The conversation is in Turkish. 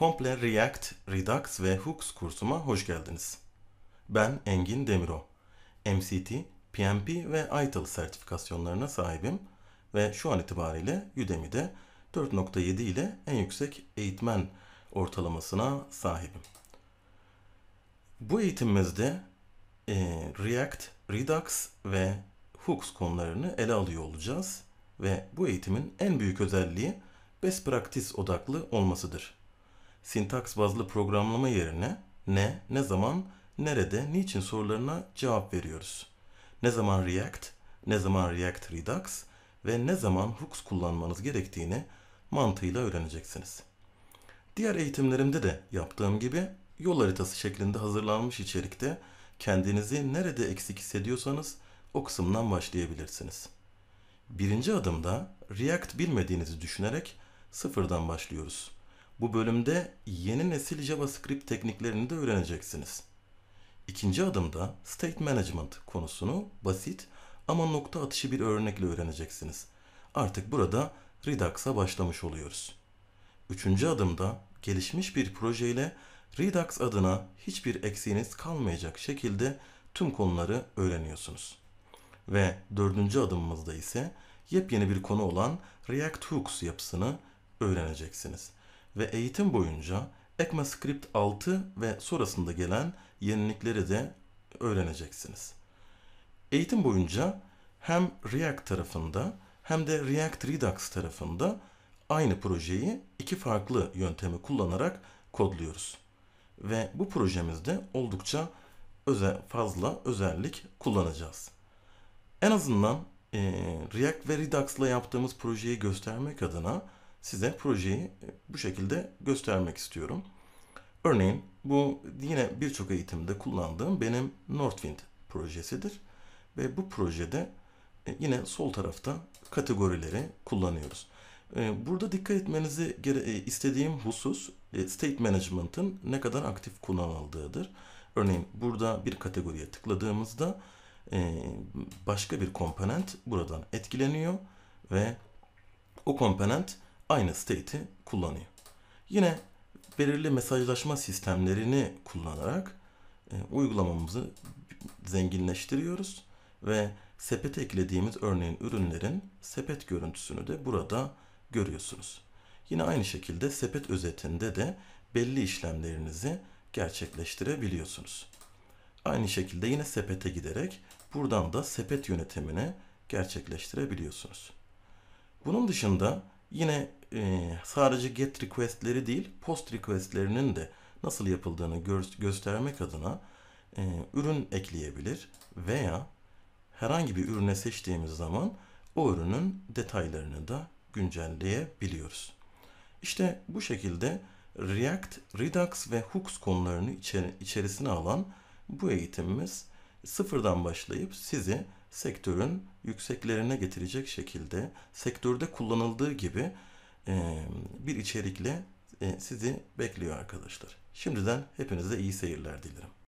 Komple React, Redux ve Hooks kursuma hoş geldiniz. Ben Engin Demiro. MCT, PMP ve ITIL sertifikasyonlarına sahibim ve şu an itibariyle Udemy'de 4.7 ile en yüksek eğitmen ortalamasına sahibim. Bu eğitimimizde e, React, Redux ve Hooks konularını ele alıyor olacağız ve bu eğitimin en büyük özelliği best practice odaklı olmasıdır sintaks bazlı programlama yerine ne, ne zaman, nerede, niçin sorularına cevap veriyoruz. Ne zaman React, ne zaman React Redux ve ne zaman hooks kullanmanız gerektiğini mantığıyla öğreneceksiniz. Diğer eğitimlerimde de yaptığım gibi yol haritası şeklinde hazırlanmış içerikte kendinizi nerede eksik hissediyorsanız o kısımdan başlayabilirsiniz. Birinci adımda React bilmediğinizi düşünerek sıfırdan başlıyoruz. Bu bölümde yeni nesil JavaScript tekniklerini de öğreneceksiniz. İkinci adımda State Management konusunu basit ama nokta atışı bir örnekle öğreneceksiniz. Artık burada Redux'a başlamış oluyoruz. Üçüncü adımda gelişmiş bir projeyle Redux adına hiçbir eksiğiniz kalmayacak şekilde tüm konuları öğreniyorsunuz. Ve dördüncü adımımızda ise yepyeni bir konu olan React Hooks yapısını öğreneceksiniz ve eğitim boyunca ECMAScript 6 ve sonrasında gelen yenilikleri de öğreneceksiniz. Eğitim boyunca hem React tarafında hem de React Redux tarafında aynı projeyi iki farklı yöntemi kullanarak kodluyoruz. Ve bu projemizde oldukça özel, fazla özellik kullanacağız. En azından e, React ve Redux'la yaptığımız projeyi göstermek adına size projeyi e, bu şekilde göstermek istiyorum. Örneğin bu yine birçok eğitimde kullandığım benim Northwind projesidir. Ve bu projede e, yine sol tarafta kategorileri kullanıyoruz. E, burada dikkat etmenizi istediğim husus state management'ın ne kadar aktif kullanıldığıdır. Örneğin burada bir kategoriye tıkladığımızda başka bir komponent buradan etkileniyor ve o komponent aynı state'i kullanıyor. Yine belirli mesajlaşma sistemlerini kullanarak e, uygulamamızı zenginleştiriyoruz ve sepete eklediğimiz örneğin ürünlerin sepet görüntüsünü de burada görüyorsunuz. Yine aynı şekilde sepet özetinde de belli işlemlerinizi gerçekleştirebiliyorsunuz. Aynı şekilde yine sepete giderek buradan da sepet yönetimini gerçekleştirebiliyorsunuz. Bunun dışında yine e, sadece get request'leri değil post request'lerinin de nasıl yapıldığını gö göstermek adına e, ürün ekleyebilir veya herhangi bir ürüne seçtiğimiz zaman o ürünün detaylarını da güncelleyebiliyoruz. İşte bu şekilde React, Redux ve Hooks konularını içer içerisine alan bu eğitimimiz sıfırdan başlayıp sizi sektörün yükseklerine getirecek şekilde sektörde kullanıldığı gibi bir içerikle sizi bekliyor arkadaşlar. Şimdiden hepinize iyi seyirler dilerim.